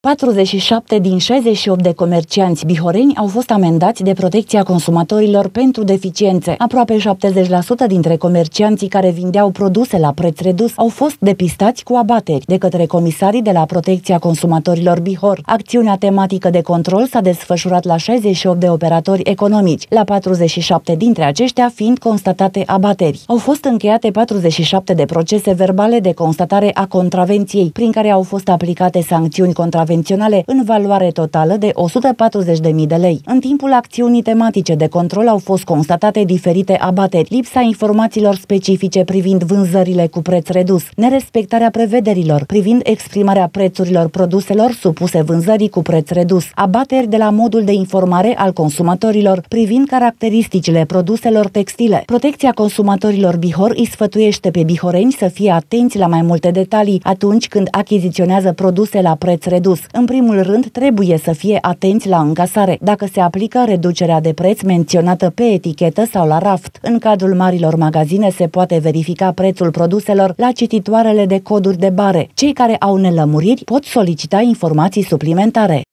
47 din 68 de comercianți bihoreni au fost amendați de protecția consumatorilor pentru deficiențe. Aproape 70% dintre comercianții care vindeau produse la preț redus au fost depistați cu abateri de către comisarii de la protecția consumatorilor Bihor. Acțiunea tematică de control s-a desfășurat la 68 de operatori economici, la 47 dintre aceștia fiind constatate abateri. Au fost încheiate 47 de procese verbale de constatare a contravenției, prin care au fost aplicate sancțiuni contravenției contravenționale în valoare totală de 140.000 de lei. În timpul acțiunii tematice de control au fost constatate diferite abateri, lipsa informațiilor specifice privind vânzările cu preț redus, nerespectarea prevederilor privind exprimarea prețurilor produselor supuse vânzării cu preț redus, abateri de la modul de informare al consumatorilor privind caracteristicile produselor textile. Protecția consumatorilor Bihor îi sfătuiește pe bihoreni să fie atenți la mai multe detalii atunci când achiziționează produse la preț redus spus, în primul rând trebuie să fie atenți la încasare, dacă se aplică reducerea de preț menționată pe etichetă sau la raft. În cadrul marilor magazine se poate verifica prețul produselor la cititoarele de coduri de bare. Cei care au nelămuriri pot solicita informații suplimentare.